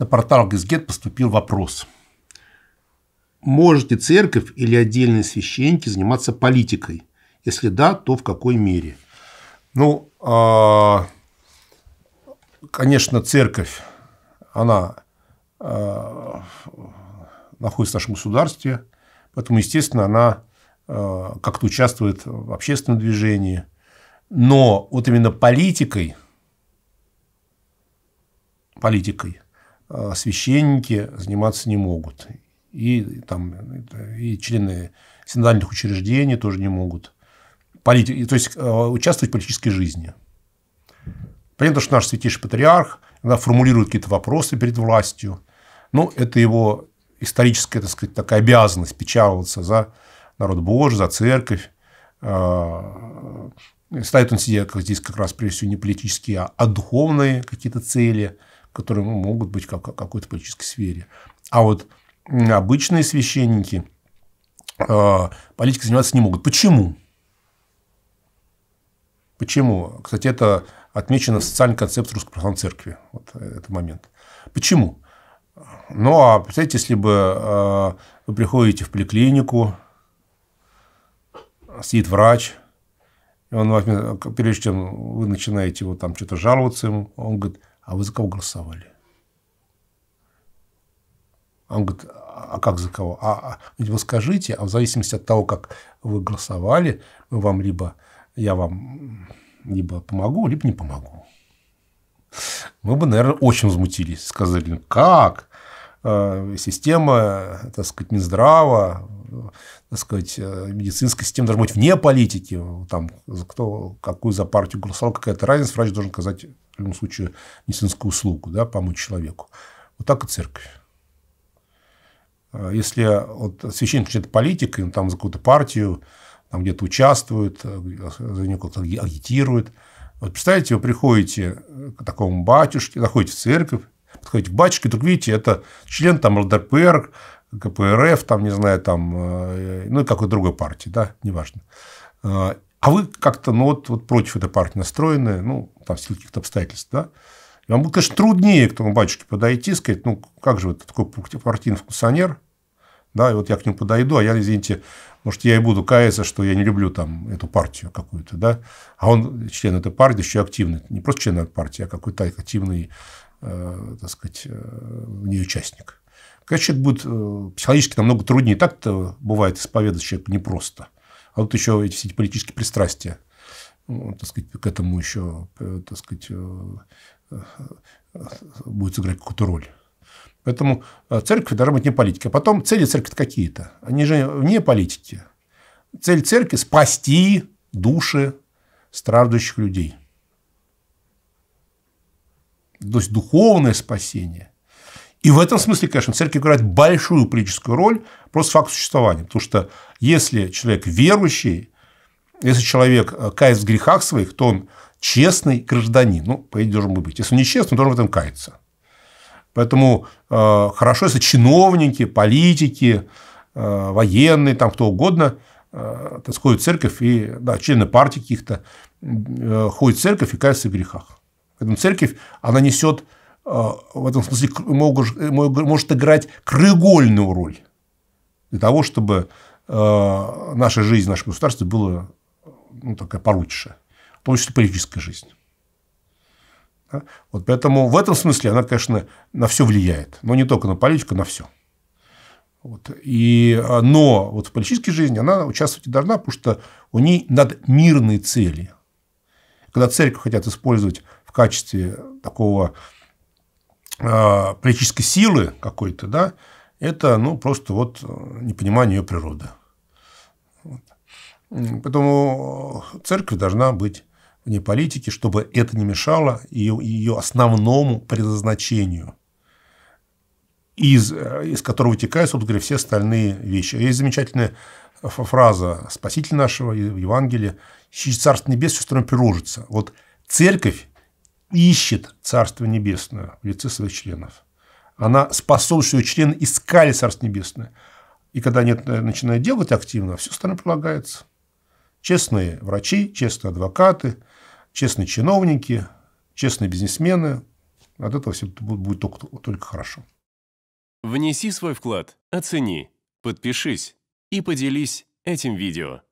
на портал Газгет поступил вопрос. Может ли церковь или отдельные священники заниматься политикой? Если да, то в какой мере? Ну, а, конечно, церковь, она а, находится в нашем государстве, поэтому, естественно, она а, как-то участвует в общественном движении. Но вот именно политикой, политикой – а, священники заниматься не могут. И, там, и члены синодальных учреждений тоже не могут. Полит... То есть, а, участвовать в политической жизни. Понятно, что наш святейший патриарх иногда формулирует какие-то вопросы перед властью. Ну, это его историческая, так сказать, такая обязанность печаловаться за народ Божий, за церковь. А, Ставит он себе, как здесь как раз, прежде всего, не политические, а духовные какие-то цели – которые могут быть как, в какой-то политической сфере. А вот обычные священники э, политикой заниматься не могут. Почему? Почему? Кстати, это отмечено в социальной концепции Русской Православной Церкви. Вот э, этот момент. Почему? Ну, а представьте, если бы э, вы приходите в поликлинику, сидит врач, и он, прежде чем вы начинаете его там что-то жаловаться ему, он говорит, а вы за кого голосовали? Он говорит, а как за кого? А, а вы скажите, а в зависимости от того, как вы голосовали, мы вам либо я вам либо помогу, либо не помогу. Мы бы, наверное, очень возмутились. Сказали, «Ну как? Э, система, так сказать, Минздрава, так сказать, э, медицинская система должна быть вне политики. Там, кто, какую за партию голосовал, какая-то разница, врач должен оказать в любом случае медицинскую услугу, да, помочь человеку. Вот так и церковь. Э, если вот священник начинает политикой, там за какую-то партию, там где-то участвует, за него как-то агитирует. Вот представьте, вы приходите к такому батюшке, заходите в церковь, подходите к батюшке, вдруг видите, это член там ЛДПР, КПРФ, там, не знаю, там, э, ну, какой-то другой партии, да, неважно. Э, а вы как-то, ну, вот, вот против этой партии настроены, ну, там, в силу каких-то обстоятельств, да. И вам будет, конечно, труднее к тому батюшке подойти, сказать, ну, как же вы такой партийный функционер, да, и вот я к нему подойду, а я, извините, может, я и буду каяться, что я не люблю там эту партию какую-то, да, а он член этой партии, еще активный, не просто член этой партии, а какой-то активный Э, так сказать, э, не участник. Конечно, человек будет э, психологически намного труднее. Так-то бывает исповедовать человеку непросто. А вот еще эти все эти политические пристрастия. Ну, так сказать, к этому еще так сказать, будет сыграть какую-то роль. Поэтому церковь должна быть не политика. А потом цели церкви какие-то. Они же вне политики. Цель церкви – спасти души страждущих людей то есть духовное спасение. И в этом смысле, конечно, церковь играет большую политическую роль, просто факт существования. Потому что если человек верующий, если человек э, кается в грехах своих, то он честный гражданин. Ну, по идее, должен быть. Если он честный он должен в этом каяться. Поэтому э, хорошо, если чиновники, политики, э, военные, там кто угодно, э, так, ходят в церковь, и да, члены партии каких-то э, ходят в церковь и каются в грехах. Поэтому церковь, она несет э, в этом смысле э, может играть краеугольную роль для того, чтобы э, наша жизнь, наше государство было ну, такая поручше, в том числе политическая жизнь. Да? Вот поэтому в этом смысле она, конечно, на все влияет, но не только на политику, на все. Вот. И, но вот в политической жизни она участвовать не должна, потому что у нее надо цели. Когда церковь хотят использовать в качестве такого э, политической силы какой-то, да, это ну, просто вот э, непонимание ее природы. Вот. Поэтому э, церковь должна быть вне политики, чтобы это не мешало ее, ее основному предназначению, из, э, из которого вытекают, собственно говоря, все остальные вещи. Есть замечательная фраза «Спаситель нашего» в Евангелии «Царство небес все стороны прирожится». Вот церковь ищет Царство Небесное в лице своих членов. Она способствует, что члены искали Царство Небесное. И когда они это начинают делать активно, все остальное прилагается. Честные врачи, честные адвокаты, честные чиновники, честные бизнесмены. От этого все будет только, только хорошо. Внеси свой вклад, оцени, подпишись и поделись этим видео.